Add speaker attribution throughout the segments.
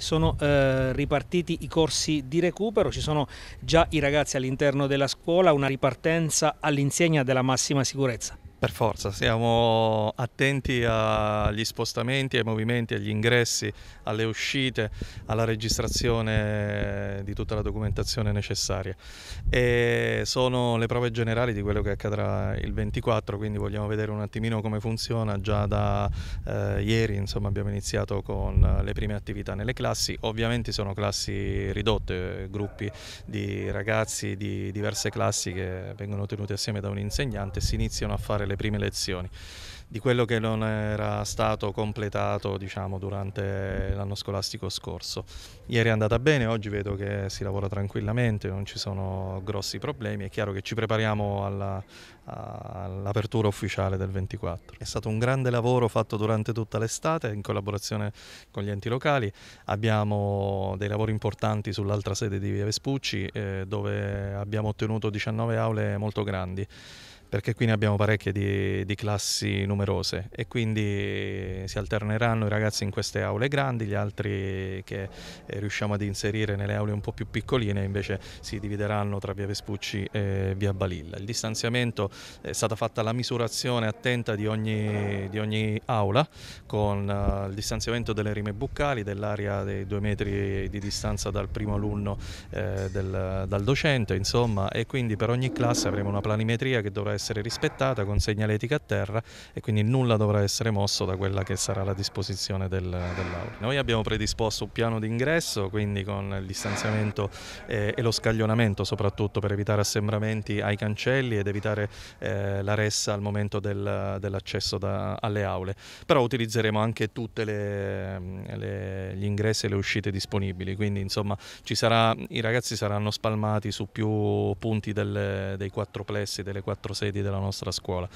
Speaker 1: sono eh, ripartiti i corsi di recupero, ci sono già i ragazzi all'interno della scuola, una ripartenza all'insegna della massima sicurezza. Per forza, siamo attenti agli spostamenti, ai movimenti, agli ingressi, alle uscite, alla registrazione di tutta la documentazione necessaria. E sono le prove generali di quello che accadrà il 24, quindi vogliamo vedere un attimino come funziona. Già da eh, ieri insomma, abbiamo iniziato con le prime attività nelle classi, ovviamente sono classi ridotte, gruppi di ragazzi di diverse classi che vengono tenuti assieme da un insegnante, si iniziano a fare le le prime lezioni di quello che non era stato completato diciamo, durante l'anno scolastico scorso. Ieri è andata bene, oggi vedo che si lavora tranquillamente, non ci sono grossi problemi, è chiaro che ci prepariamo all'apertura ufficiale del 24. È stato un grande lavoro fatto durante tutta l'estate in collaborazione con gli enti locali, abbiamo dei lavori importanti sull'altra sede di Via Vespucci eh, dove abbiamo ottenuto 19 aule molto grandi perché qui ne abbiamo parecchie di, di, classi numerose e quindi si alterneranno i ragazzi in queste aule grandi, gli altri che eh, riusciamo ad inserire nelle aule un po' più piccoline invece si divideranno tra via Vespucci e via Balilla. Il distanziamento eh, è stata fatta la misurazione attenta di ogni, di ogni aula con uh, il distanziamento delle rime buccali, dell'area dei due metri di distanza dal primo alunno eh, del, dal docente, insomma, e quindi per ogni classe avremo una planimetria che dovrà essere essere rispettata con segnaletica a terra e quindi nulla dovrà essere mosso da quella che sarà la disposizione del, dell'aula. Noi abbiamo predisposto un piano d'ingresso, quindi con il distanziamento eh, e lo scaglionamento soprattutto per evitare assembramenti ai cancelli ed evitare eh, la ressa al momento del, dell'accesso alle aule. Però utilizzeremo anche tutte le, le gli ingressi e le uscite disponibili, quindi insomma sarà, i ragazzi saranno spalmati su più punti delle, dei quattro plessi, delle quattro sedi della nostra scuola.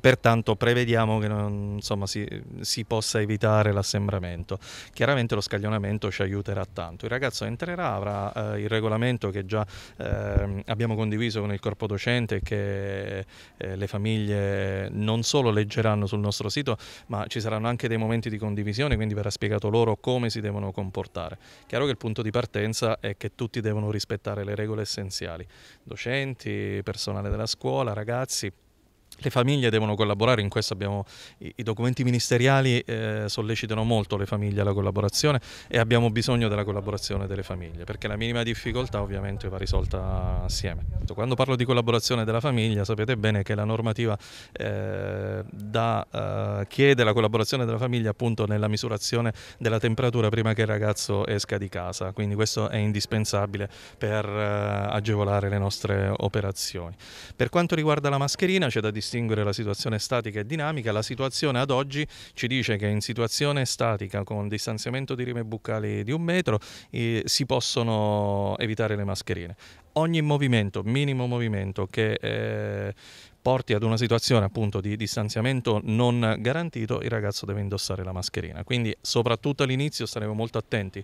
Speaker 1: Pertanto prevediamo che non, insomma, si, si possa evitare l'assembramento. Chiaramente lo scaglionamento ci aiuterà tanto. Il ragazzo entrerà, avrà eh, il regolamento che già eh, abbiamo condiviso con il corpo docente e che eh, le famiglie non solo leggeranno sul nostro sito, ma ci saranno anche dei momenti di condivisione, quindi verrà spiegato loro come si deve devono comportare. Chiaro che il punto di partenza è che tutti devono rispettare le regole essenziali, docenti, personale della scuola, ragazzi, le famiglie devono collaborare, in questo abbiamo i, i documenti ministeriali eh, sollecitano molto le famiglie alla collaborazione e abbiamo bisogno della collaborazione delle famiglie perché la minima difficoltà ovviamente va risolta assieme. Quando parlo di collaborazione della famiglia sapete bene che la normativa eh, da, eh, chiede la collaborazione della famiglia appunto nella misurazione della temperatura prima che il ragazzo esca di casa, quindi questo è indispensabile per eh, agevolare le nostre operazioni. Per quanto riguarda la mascherina c'è da distinguere distinguere la situazione statica e dinamica. La situazione ad oggi ci dice che in situazione statica, con distanziamento di rime buccali di un metro, eh, si possono evitare le mascherine. Ogni movimento, minimo movimento che eh, porti ad una situazione appunto di distanziamento non garantito, il ragazzo deve indossare la mascherina. Quindi soprattutto all'inizio staremo molto attenti